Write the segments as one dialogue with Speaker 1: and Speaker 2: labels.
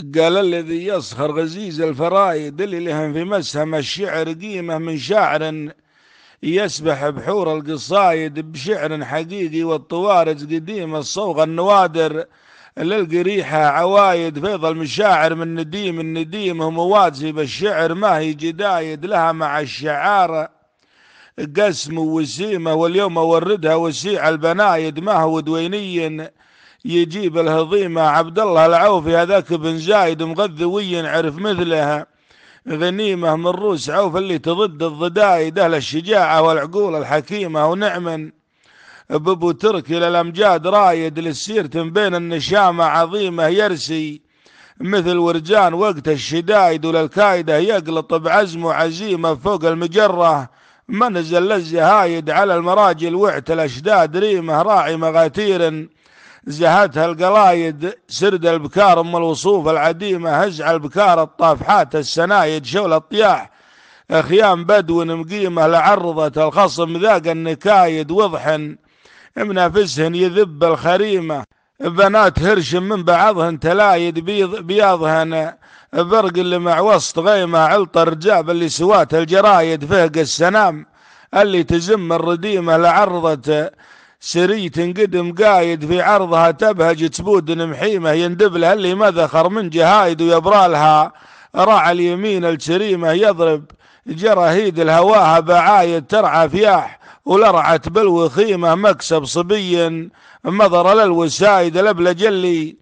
Speaker 1: قال الذي يصخر غزيز الفرايد اللي لهم في مسهم الشعر قيمة من شاعر يسبح بحور القصايد بشعر حقيقي والطوارز قديمة الصوغ النوادر للقريحة عوايد فيض المشاعر من نديم النديم هم واجب الشعر ما هي جدايد لها مع الشعارة قسم وسيمة واليوم أوردها وسيع البنايد ما هو دويني يجيب الهضيمة عبد الله العوفي هذاك بن زايد مغذوي عرف مثلها غنيمة من روس عوف اللي تضد الضدايد أهل الشجاعة والعقول الحكيمة ونعما ببو تركي للأمجاد رايد للسيرة بين النشامة عظيمة يرسي مثل ورجان وقت الشدايد وللكايدة يقلط بعزم وعزيمة فوق المجرة منزل للزهايد على المراجل وعت الأشداد ريمة راعي مغاتير زهتها القلايد سرد البكار ام الوصوف العديمه هزع البكار الطافحات السنايد شول الطياح خيام بدو مقيمه لعرضت الخصم ذاق النكايد وضحن منافسهن يذب الخريمه بنات هرش من بعضهن تلايد بيض بياضهن برق اللي مع وسط غيمه علط الرجاب اللي سوات الجرايد فهق السنام اللي تزم الرديمه لعرضت سري تنقدم قايد في عرضها تبهج تبود محيمه يندب لها اللي مذخر من جهايد ويبرالها رع اليمين الكريمه يضرب جراهيد الهواها بعايد ترعى فياح ولرعت بالوخيمه مكسب صبي مضر للوسايد جلي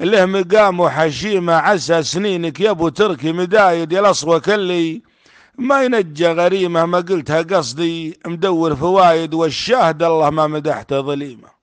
Speaker 1: له مقام وحشيمه عسى سنينك يا ابو تركي مدايد يا الاصوى كلي ما ينجى غريمة ما قلتها قصدي مدور فوايد والشاهد الله ما مدحته ظليمه